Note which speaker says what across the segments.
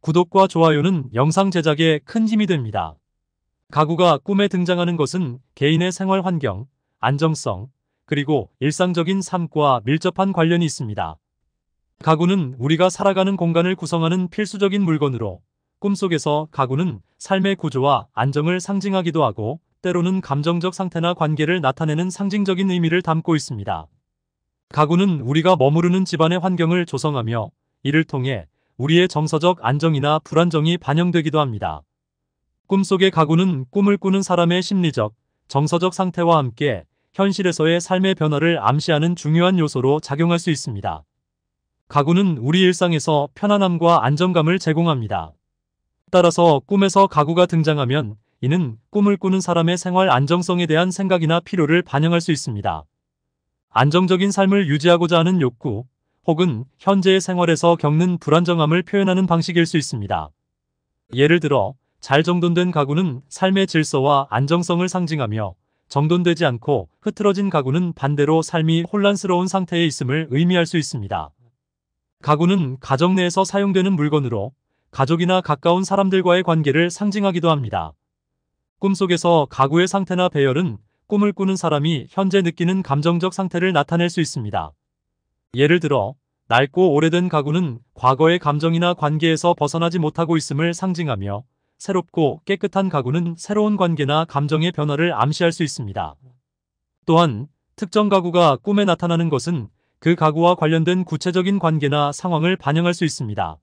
Speaker 1: 구독과 좋아요는 영상 제작에 큰 힘이 됩니다. 가구가 꿈에 등장하는 것은 개인의 생활 환경, 안정성, 그리고 일상적인 삶과 밀접한 관련이 있습니다. 가구는 우리가 살아가는 공간을 구성하는 필수적인 물건으로 꿈속에서 가구는 삶의 구조와 안정을 상징하기도 하고 때로는 감정적 상태나 관계를 나타내는 상징적인 의미를 담고 있습니다. 가구는 우리가 머무르는 집안의 환경을 조성하며 이를 통해 우리의 정서적 안정이나 불안정이 반영되기도 합니다. 꿈속의 가구는 꿈을 꾸는 사람의 심리적, 정서적 상태와 함께 현실에서의 삶의 변화를 암시하는 중요한 요소로 작용할 수 있습니다. 가구는 우리 일상에서 편안함과 안정감을 제공합니다. 따라서 꿈에서 가구가 등장하면 이는 꿈을 꾸는 사람의 생활 안정성에 대한 생각이나 필요를 반영할 수 있습니다. 안정적인 삶을 유지하고자 하는 욕구, 혹은 현재의 생활에서 겪는 불안정함을 표현하는 방식일 수 있습니다. 예를 들어 잘 정돈된 가구는 삶의 질서와 안정성을 상징하며 정돈되지 않고 흐트러진 가구는 반대로 삶이 혼란스러운 상태에 있음을 의미할 수 있습니다. 가구는 가정 내에서 사용되는 물건으로 가족이나 가까운 사람들과의 관계를 상징하기도 합니다. 꿈속에서 가구의 상태나 배열은 꿈을 꾸는 사람이 현재 느끼는 감정적 상태를 나타낼 수 있습니다. 예를 들어 낡고 오래된 가구는 과거의 감정이나 관계에서 벗어나지 못하고 있음을 상징하며 새롭고 깨끗한 가구는 새로운 관계나 감정의 변화를 암시할 수 있습니다. 또한 특정 가구가 꿈에 나타나는 것은 그 가구와 관련된 구체적인 관계나 상황을 반영할 수 있습니다.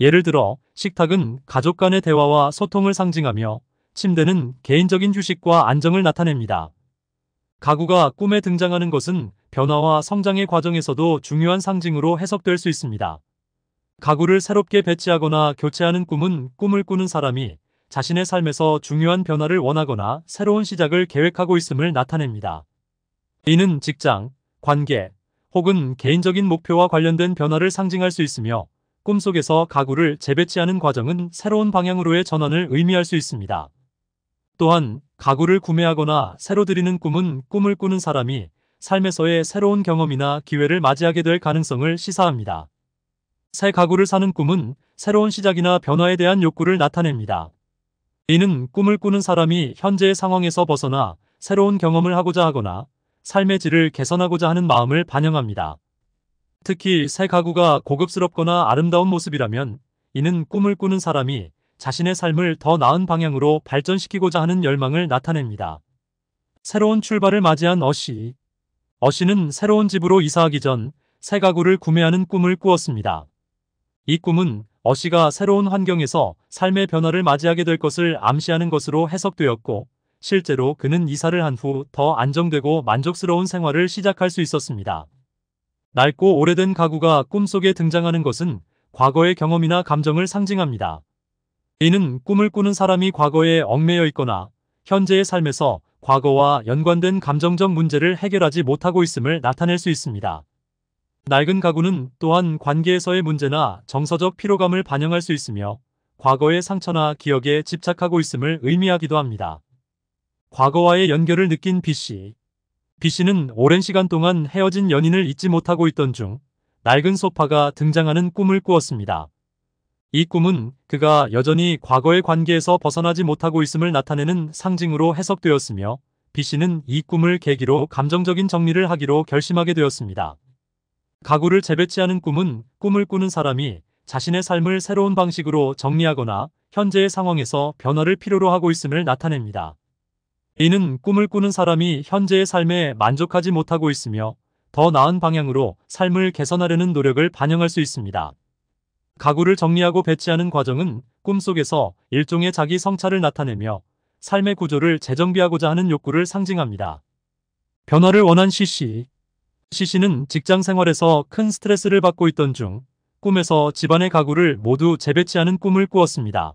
Speaker 1: 예를 들어 식탁은 가족 간의 대화와 소통을 상징하며 침대는 개인적인 휴식과 안정을 나타냅니다. 가구가 꿈에 등장하는 것은 변화와 성장의 과정에서도 중요한 상징으로 해석될 수 있습니다. 가구를 새롭게 배치하거나 교체하는 꿈은 꿈을 꾸는 사람이 자신의 삶에서 중요한 변화를 원하거나 새로운 시작을 계획하고 있음을 나타냅니다. 이는 직장, 관계, 혹은 개인적인 목표와 관련된 변화를 상징할 수 있으며 꿈속에서 가구를 재배치하는 과정은 새로운 방향으로의 전환을 의미할 수 있습니다. 또한 가구를 구매하거나 새로 들이는 꿈은 꿈을 꾸는 사람이 삶에서의 새로운 경험이나 기회를 맞이하게 될 가능성을 시사합니다. 새 가구를 사는 꿈은 새로운 시작이나 변화에 대한 욕구를 나타냅니다. 이는 꿈을 꾸는 사람이 현재의 상황에서 벗어나 새로운 경험을 하고자 하거나 삶의 질을 개선하고자 하는 마음을 반영합니다. 특히 새 가구가 고급스럽거나 아름다운 모습이라면 이는 꿈을 꾸는 사람이 자신의 삶을 더 나은 방향으로 발전시키고자 하는 열망을 나타냅니다. 새로운 출발을 맞이한 어시 어씨는 새로운 집으로 이사하기 전 새 가구를 구매하는 꿈을 꾸었습니다. 이 꿈은 어씨가 새로운 환경에서 삶의 변화를 맞이하게 될 것을 암시하는 것으로 해석되었고 실제로 그는 이사를 한 후 더 안정되고 만족스러운 생활을 시작할 수 있었습니다. 낡고 오래된 가구가 꿈속에 등장하는 것은 과거의 경험이나 감정을 상징합니다. 이는 꿈을 꾸는 사람이 과거에 얽매여 있거나 현재의 삶에서 과거와 연관된 감정적 문제를 해결하지 못하고 있음을 나타낼 수 있습니다. 낡은 가구는 또한 관계에서의 문제나 정서적 피로감을 반영할 수 있으며 과거의 상처나 기억에 집착하고 있음을 의미하기도 합니다. 과거와의 연결을 느낀 B씨. B씨는 오랜 시간 동안 헤어진 연인을 잊지 못하고 있던 중 낡은 소파가 등장하는 꿈을 꾸었습니다. 이 꿈은 그가 여전히 과거의 관계에서 벗어나지 못하고 있음을 나타내는 상징으로 해석되었으며 B씨는 이 꿈을 계기로 감정적인 정리를 하기로 결심하게 되었습니다. 가구를 재배치하는 꿈은 꿈을 꾸는 사람이 자신의 삶을 새로운 방식으로 정리하거나 현재의 상황에서 변화를 필요로 하고 있음을 나타냅니다. 이는 꿈을 꾸는 사람이 현재의 삶에 만족하지 못하고 있으며 더 나은 방향으로 삶을 개선하려는 노력을 반영할 수 있습니다. 가구를 정리하고 배치하는 과정은 꿈속에서 일종의 자기 성찰을 나타내며 삶의 구조를 재정비하고자 하는 욕구를 상징합니다. 변화를 원한 시 c 시 c 는 직장 생활에서 큰 스트레스를 받고 있던 중 꿈에서 집안의 가구를 모두 재배치하는 꿈을 꾸었습니다.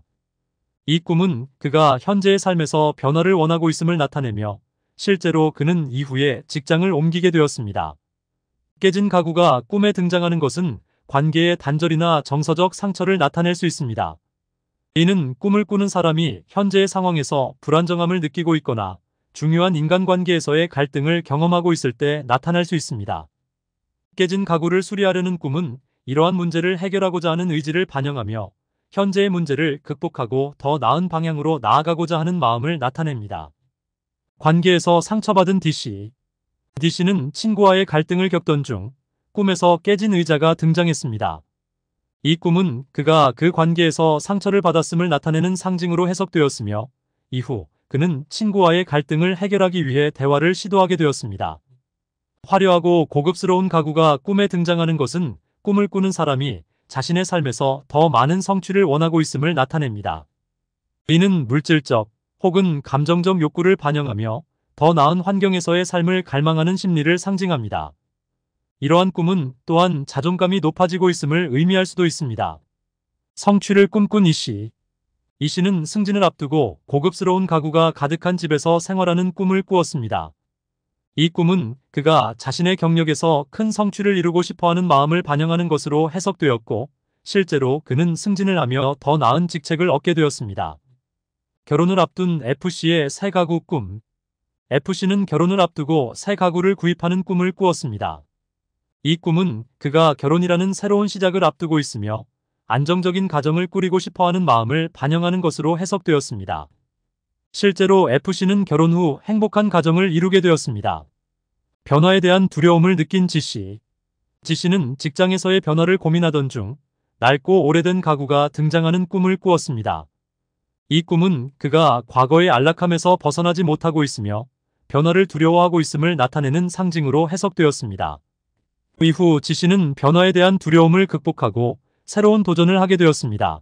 Speaker 1: 이 꿈은 그가 현재의 삶에서 변화를 원하고 있음을 나타내며 실제로 그는 이후에 직장을 옮기게 되었습니다. 깨진 가구가 꿈에 등장하는 것은 관계의 단절이나 정서적 상처를 나타낼 수 있습니다. 이는 꿈을 꾸는 사람이 현재의 상황에서 불안정함을 느끼고 있거나 중요한 인간관계에서의 갈등을 경험하고 있을 때 나타날 수 있습니다. 깨진 가구를 수리하려는 꿈은 이러한 문제를 해결하고자 하는 의지를 반영하며 현재의 문제를 극복하고 더 나은 방향으로 나아가고자 하는 마음을 나타냅니다. 관계에서 상처받은 DC DC는 친구와의 갈등을 겪던 중 꿈에서 깨진 의자가 등장했습니다. 이 꿈은 그가 그 관계에서 상처를 받았음을 나타내는 상징으로 해석되었으며 이후 그는 친구와의 갈등을 해결하기 위해 대화를 시도하게 되었습니다. 화려하고 고급스러운 가구가 꿈에 등장하는 것은 꿈을 꾸는 사람이 자신의 삶에서 더 많은 성취를 원하고 있음을 나타냅니다. 이는 물질적 혹은 감정적 욕구를 반영하며 더 나은 환경에서의 삶을 갈망하는 심리를 상징합니다. 이러한 꿈은 또한 자존감이 높아지고 있음을 의미할 수도 있습니다. 성취를 꿈꾼 이씨 이 씨는 승진을 앞두고 고급스러운 가구가 가득한 집에서 생활하는 꿈을 꾸었습니다. 이 꿈은 그가 자신의 경력에서 큰 성취를 이루고 싶어하는 마음을 반영하는 것으로 해석되었고 실제로 그는 승진을 하며 더 나은 직책을 얻게 되었습니다. 결혼을 앞둔 FC의 새 가구 꿈 FC는 결혼을 앞두고 새 가구를 구입하는 꿈을 꾸었습니다. 이 꿈은 그가 결혼이라는 새로운 시작을 앞두고 있으며 안정적인 가정을 꾸리고 싶어하는 마음을 반영하는 것으로 해석되었습니다. 실제로 f c 는 결혼 후 행복한 가정을 이루게 되었습니다. 변화에 대한 두려움을 느낀 지씨. 지씨는 직장에서의 변화를 고민하던 중 낡고 오래된 가구가 등장하는 꿈을 꾸었습니다. 이 꿈은 그가 과거의 안락함에서 벗어나지 못하고 있으며 변화를 두려워하고 있음을 나타내는 상징으로 해석되었습니다. 그 이후 지씨는 변화에 대한 두려움을 극복하고 새로운 도전을 하게 되었습니다.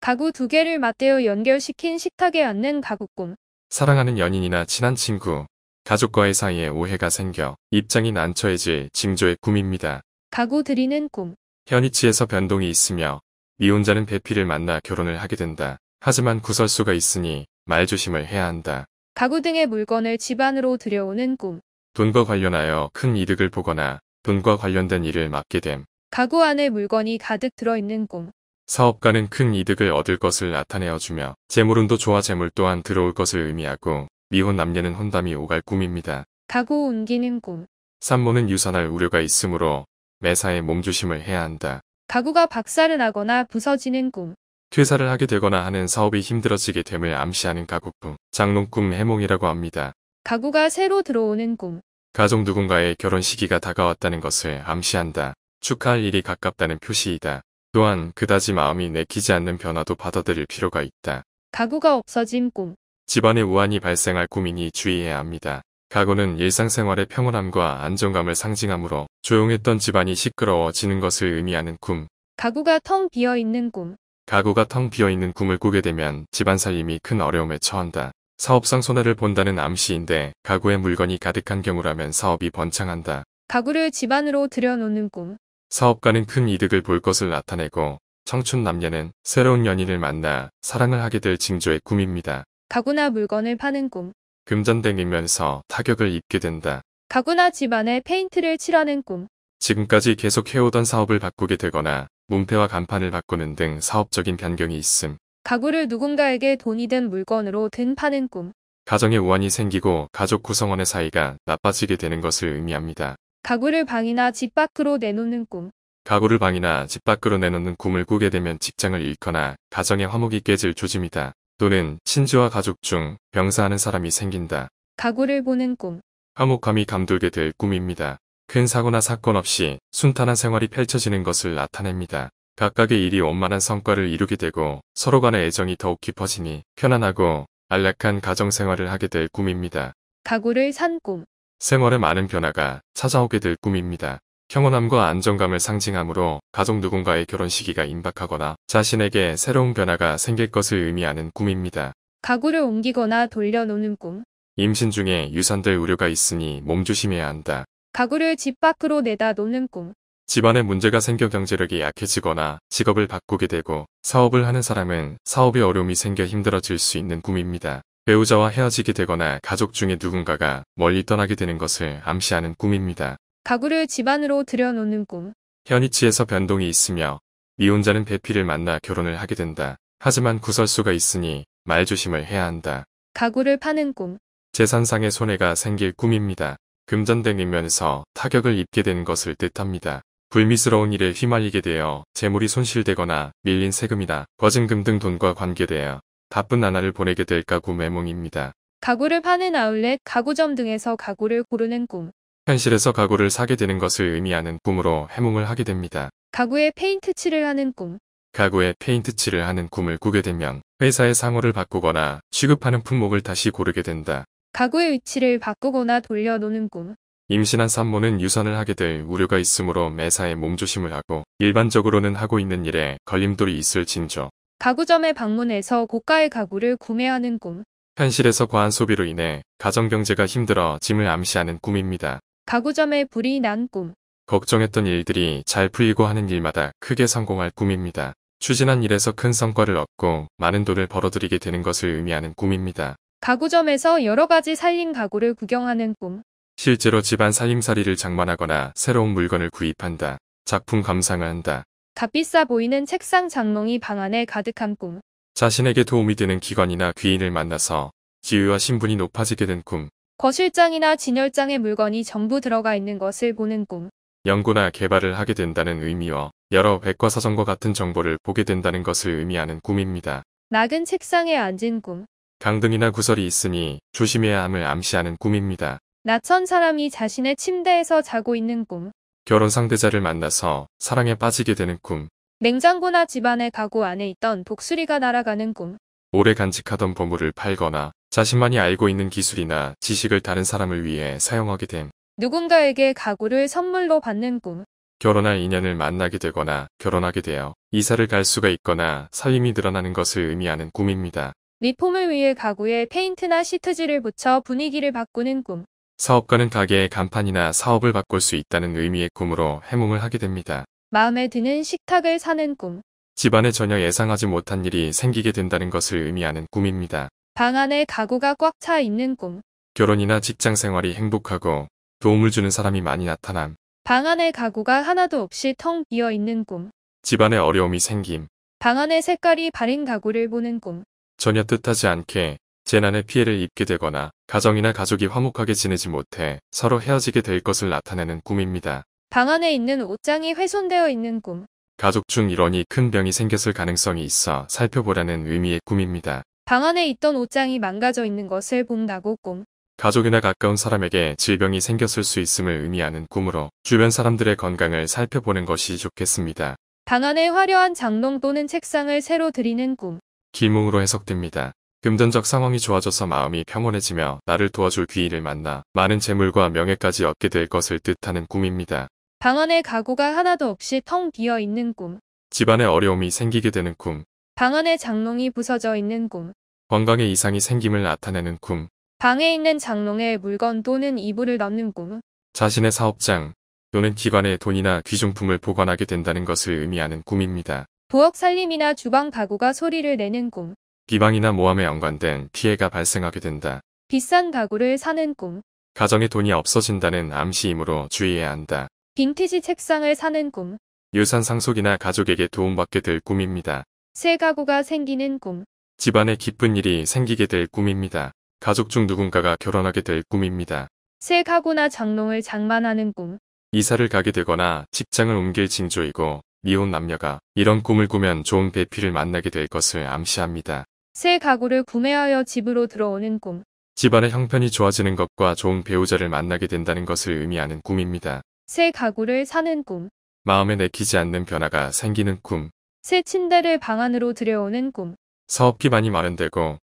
Speaker 2: 가구 두 개를 맞대어 연결시킨 식탁에 앉는 가구꿈.
Speaker 1: 사랑하는 연인이나
Speaker 3: 친한 친구, 가족과의 사이에 오해가 생겨 입장이 난처해질 징조의 꿈입니다.
Speaker 2: 가구 드리는 꿈.
Speaker 3: 현위치에서 변동이 있으며 미혼자는 배필을 만나 결혼을 하게 된다. 하지만 구설수가 있으니 말조심을 해야 한다.
Speaker 2: 가구 등의 물건을 집안으로 들여오는 꿈.
Speaker 3: 돈과 관련하여 큰 이득을 보거나 돈과 관련된 일을 맡게 됨.
Speaker 2: 가구 안에 물건이 가득 들어있는 꿈.
Speaker 3: 사업가는 큰 이득을 얻을 것을 나타내어주며 재물운도 좋아 재물 또한 들어올 것을 의미하고 미혼 남녀는 혼담이 오갈 꿈입니다.
Speaker 2: 가구 옮기는 꿈.
Speaker 3: 산모는 유산할 우려가 있으므로 매사에 몸조심을 해야 한다.
Speaker 2: 가구가 박살을 나거나 부서지는 꿈.
Speaker 3: 퇴사를 하게 되거나 하는 사업이 힘들어지게 됨을 암시하는 가구꿈, 장롱꿈 해몽이라고 합니다.
Speaker 2: 가구가 새로 들어오는 꿈.
Speaker 3: 가족 누군가의 결혼 시기가 다가왔다는 것을 암시한다. 축하할 일이 가깝다는 표시이다. 또한 그다지 마음이 내키지 않는 변화도 받아들일 필요가 있다.
Speaker 2: 가구가 없어진 꿈.
Speaker 3: 집안에 우환이 발생할 고민이 주의해야 합니다. 가구는 일상생활의 평온함과 안정감을 상징하므로 조용했던 집안이 시끄러워지는 것을 의미하는 꿈.
Speaker 2: 가구가 텅 비어있는 꿈.
Speaker 3: 가구가 텅 비어있는 꿈을 꾸게 되면 집안 살림이 큰 어려움에 처한다. 사업상 손해를 본다는 암시인데 가구에 물건이 가득한 경우라면 사업이 번창한다.
Speaker 2: 가구를 집안으로 들여놓는 꿈.
Speaker 3: 사업가는 큰 이득을 볼 것을 나타내고 청춘 남녀는 새로운 연인을 만나 사랑을 하게 될 징조의 꿈입니다.
Speaker 2: 가구나 물건을 파는 꿈.
Speaker 3: 금전댕이면서 타격을 입게 된다.
Speaker 2: 가구나 집안에 페인트를 칠하는 꿈.
Speaker 3: 지금까지 계속 해오던 사업을 바꾸게 되거나 문패와 간판을 바꾸는 등 사업적인 변경이 있음.
Speaker 2: 가구를 누군가에게 돈이든 물건으로 든 파는 꿈.
Speaker 3: 가정의 우환이 생기고 가족 구성원의 사이가 나빠지게 되는 것을 의미합니다.
Speaker 2: 가구를 방이나 집 밖으로 내놓는 꿈.
Speaker 3: 가구를 방이나 집 밖으로 내놓는 꿈을 꾸게 되면 직장을 잃거나 가정의 화목이 깨질 조짐이다. 또는 친지와 가족 중 병사하는 사람이 생긴다.
Speaker 2: 가구를 보는 꿈.
Speaker 3: 화목함이 감돌게 될 꿈입니다. 큰 사고나 사건 없이 순탄한 생활이 펼쳐지는 것을 나타냅니다. 각각의 일이 원만한 성과를 이루게 되고 서로 간의 애정이 더욱 깊어지니 편안하고 안락한 가정생활을 하게 될 꿈입니다.
Speaker 2: 가구를 산 꿈.
Speaker 3: 생활에 많은 변화가 찾아오게 될 꿈입니다. 평온함과 안정감을 상징하므로 가족 누군가의 결혼 시기가 임박하거나 자신에게 새로운 변화가 생길 것을 의미하는 꿈입니다.
Speaker 2: 가구를 옮기거나 돌려놓는 꿈.
Speaker 3: 임신 중에 유산될 우려가 있으니 몸조심해야 한다.
Speaker 2: 가구를 집 밖으로 내다 놓는 꿈.
Speaker 3: 집안에 문제가 생겨 경제력이 약해지거나 직업을 바꾸게 되고 사업을 하는 사람은 사업에 어려움이 생겨 힘들어질 수 있는 꿈입니다. 배우자와 헤어지게 되거나 가족 중에 누군가가 멀리 떠나게 되는 것을 암시하는 꿈입니다.
Speaker 2: 가구를 집안으로 들여놓는 꿈.
Speaker 3: 현위치에서 변동이 있으며 미혼자는 배필을 만나 결혼을 하게 된다. 하지만 구설수가 있으니 말조심을 해야 한다.
Speaker 2: 가구를 파는 꿈.
Speaker 3: 재산상의 손해가 생길 꿈입니다. 금전된 면서 타격을 입게 되는 것을 뜻합니다. 불미스러운 일에 휘말리게 되어 재물이 손실되거나 밀린 세금이나 거증금등 돈과 관계되어 바쁜 나날을 보내게 될까구 매몽입니다.
Speaker 2: 가구를 파는 아울렛, 가구점 등에서 가구를 고르는 꿈.
Speaker 3: 현실에서 가구를 사게 되는 것을 의미하는 꿈으로 해몽을 하게 됩니다.
Speaker 2: 가구에 페인트 칠을 하는 꿈.
Speaker 3: 가구에 페인트 칠을 하는 꿈을 꾸게 되면 회사의 상호를 바꾸거나 취급하는 품목을 다시 고르게 된다.
Speaker 2: 가구의 위치를 바꾸거나 돌려놓는 꿈.
Speaker 3: 임신한 산모는 유산을 하게 될 우려가 있으므로 매사에 몸조심을 하고 일반적으로는 하고 있는 일에 걸림돌이 있을 진저.
Speaker 2: 가구점에 방문해서 고가의 가구를 구매하는 꿈.
Speaker 3: 현실에서 과한 소비로 인해 가정경제가 힘들어 짐을 암시하는 꿈입니다.
Speaker 2: 가구점에 불이 난 꿈.
Speaker 3: 걱정했던 일들이 잘 풀리고 하는 일마다 크게 성공할 꿈입니다. 추진한 일에서 큰 성과를 얻고 많은 돈을 벌어들이게 되는 것을 의미하는 꿈입니다.
Speaker 2: 가구점에서 여러 가지 살린 가구를 구경하는 꿈.
Speaker 3: 실제로 집안 살림살이를 장만하거나 새로운 물건을 구입한다. 작품 감상한다.
Speaker 2: 값비싸 보이는 책상 장롱이 방 안에 가득한 꿈.
Speaker 3: 자신에게 도움이 되는 기관이나 귀인을 만나서 지위와 신분이 높아지게 된 꿈.
Speaker 2: 거실장이나 진열장의 물건이 전부 들어가 있는 것을 보는 꿈.
Speaker 3: 연구나 개발을 하게 된다는 의미와 여러 백과사전과 같은 정보를 보게 된다는 것을 의미하는 꿈입니다.
Speaker 2: 낙은 책상에 앉은 꿈.
Speaker 3: 강등이나 구설이 있으니 조심해야 함을 암시하는 꿈입니다.
Speaker 2: 낯선 사람이 자신의 침대에서 자고 있는 꿈,
Speaker 3: 결혼 상대자를 만나서 사랑에 빠지게 되는 꿈,
Speaker 2: 냉장고나 집안의 가구 안에 있던 복수리가 날아가는 꿈,
Speaker 3: 오래 간직하던 보물을 팔거나 자신만이 알고 있는 기술이나 지식을 다른 사람을 위해 사용하게 됨,
Speaker 2: 누군가에게 가구를 선물로 받는 꿈,
Speaker 3: 결혼할 인연을 만나게 되거나 결혼하게 되어 이사를 갈 수가 있거나 살림이 늘어나는 것을 의미하는 꿈입니다.
Speaker 2: 리폼을 위해 가구에 페인트나 시트지를 붙여 분위기를 바꾸는 꿈,
Speaker 3: 사업가는 가게의 간판이나 사업을 바꿀 수 있다는 의미의 꿈으로 해몽을 하게 됩니다.
Speaker 2: 마음에 드는 식탁을 사는 꿈.
Speaker 3: 집안에 전혀 예상하지 못한 일이 생기게 된다는 것을 의미하는 꿈입니다.
Speaker 2: 방 안에 가구가 꽉 차 있는 꿈.
Speaker 3: 결혼이나 직장 생활이 행복하고 도움을 주는 사람이 많이 나타남.
Speaker 2: 방 안에 가구가 하나도 없이 텅 비어 있는 꿈.
Speaker 3: 집안에 어려움이 생김.
Speaker 2: 방 안에 색깔이 바른 가구를 보는 꿈.
Speaker 3: 전혀 뜻하지 않게 재난의 피해를 입게 되거나 가정이나 가족이 화목하게 지내지 못해 서로 헤어지게 될 것을 나타내는 꿈입니다.
Speaker 2: 방 안에 있는 옷장이 훼손되어 있는 꿈.
Speaker 3: 가족 중 일원이 큰 병이 생겼을 가능성이 있어 살펴보라는 의미의 꿈입니다.
Speaker 2: 방 안에 있던 옷장이 망가져 있는 것을 본다고 꿈.
Speaker 3: 가족이나 가까운 사람에게 질병이 생겼을 수 있음을 의미하는 꿈으로 주변 사람들의 건강을 살펴보는 것이 좋겠습니다.
Speaker 2: 방 안에 화려한 장롱 또는 책상을 새로 드리는 꿈.
Speaker 3: 기몽으로 해석됩니다. 금전적 상황이 좋아져서 마음이 평온해지며 나를 도와줄 귀인을 만나 많은 재물과 명예까지 얻게 될 것을 뜻하는 꿈입니다.
Speaker 2: 방 안에 가구가 하나도 없이 텅 비어 있는 꿈.
Speaker 3: 집안에 어려움이 생기게 되는 꿈.
Speaker 2: 방 안에 장롱이 부서져 있는 꿈.
Speaker 3: 건강에 이상이 생김을 나타내는 꿈.
Speaker 2: 방에 있는 장롱에 물건 또는 이불을 넣는 꿈.
Speaker 3: 자신의 사업장 또는 기관에 돈이나 귀중품을 보관하게 된다는 것을 의미하는 꿈입니다.
Speaker 2: 부엌 살림이나 주방 가구가 소리를 내는 꿈.
Speaker 3: 비방이나 모함에 연관된 피해가 발생하게 된다.
Speaker 2: 비싼 가구를 사는 꿈.
Speaker 3: 가정에 돈이 없어진다는 암시이므로 주의해야 한다.
Speaker 2: 빈티지 책상을 사는 꿈.
Speaker 3: 유산 상속이나 가족에게 도움받게 될 꿈입니다.
Speaker 2: 새 가구가 생기는 꿈.
Speaker 3: 집안에 기쁜 일이 생기게 될 꿈입니다. 가족 중 누군가가 결혼하게 될 꿈입니다.
Speaker 2: 새 가구나 장롱을 장만하는 꿈.
Speaker 3: 이사를 가게 되거나 직장을 옮길 징조이고 미혼 남녀가 이런 꿈을 꾸면 좋은 배필을 만나게 될 것을 암시합니다.
Speaker 2: 새 가구를 구매하여 집으로 들어오는 꿈.
Speaker 3: 집안의 형편이 좋아지는 것과 좋은 배우자를 만나게 된다는 것을 의미하는 꿈입니다.
Speaker 2: 새 가구를 사는 꿈.
Speaker 3: 마음에 내키지 않는 변화가 생기는 꿈.
Speaker 2: 새 침대를 방 안으로 들여오는 꿈.
Speaker 3: 사업 기반이 마련되고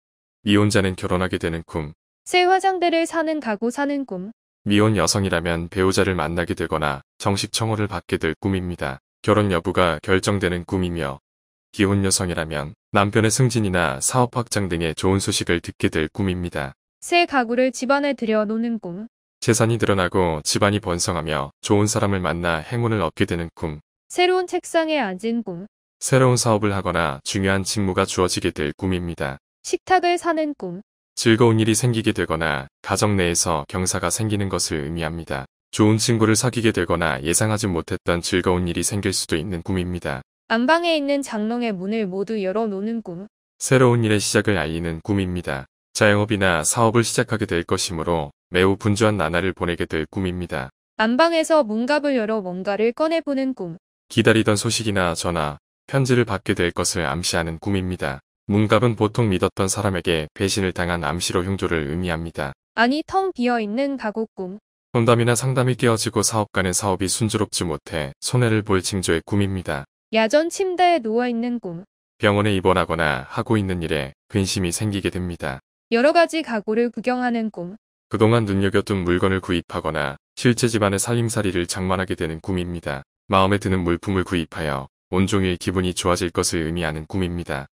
Speaker 3: 미혼자는 결혼하게 되는 꿈.
Speaker 2: 새 화장대를 사는 가구 사는 꿈.
Speaker 3: 미혼 여성이라면 배우자를 만나게 되거나 정식 청혼을 받게 될 꿈입니다. 결혼 여부가 결정되는 꿈이며 기혼 여성이라면 남편의 승진이나 사업 확장 등의 좋은 소식을 듣게 될 꿈입니다.
Speaker 2: 새 가구를 집안에 들여놓는 꿈.
Speaker 3: 재산이 늘어나고 집안이 번성하며 좋은 사람을 만나 행운을 얻게 되는 꿈.
Speaker 2: 새로운 책상에 앉은 꿈.
Speaker 3: 새로운 사업을 하거나 중요한 직무가 주어지게 될 꿈입니다.
Speaker 2: 식탁을 사는 꿈.
Speaker 3: 즐거운 일이 생기게 되거나 가정 내에서 경사가 생기는 것을 의미합니다. 좋은 친구를 사귀게 되거나 예상하지 못했던 즐거운 일이 생길 수도 있는 꿈입니다.
Speaker 2: 안방에 있는 장롱의 문을 모두 열어놓는 꿈.
Speaker 3: 새로운 일의 시작을 알리는 꿈입니다. 자영업이나 사업을 시작하게 될 것이므로 매우 분주한 나날을 보내게 될 꿈입니다.
Speaker 2: 안방에서 문갑을 열어 뭔가를 꺼내보는 꿈.
Speaker 3: 기다리던 소식이나 전화, 편지를 받게 될 것을 암시하는 꿈입니다. 문갑은 보통 믿었던 사람에게 배신을 당한 암시로 흉조를 의미합니다.
Speaker 2: 아니 텅 비어있는 가구 꿈.
Speaker 3: 혼담이나 상담이 깨어지고 사업 간의 사업이 순조롭지 못해 손해를 볼 징조의 꿈입니다.
Speaker 2: 야전 침대에 누워있는 꿈.
Speaker 3: 병원에 입원하거나 하고 있는 일에 근심이 생기게 됩니다.
Speaker 2: 여러 가지 가구를 구경하는 꿈.
Speaker 3: 그동안 눈여겨둔 물건을 구입하거나 실제 집안의 살림살이를 장만하게 되는 꿈입니다. 마음에 드는 물품을 구입하여 온종일 기분이 좋아질 것을 의미하는 꿈입니다.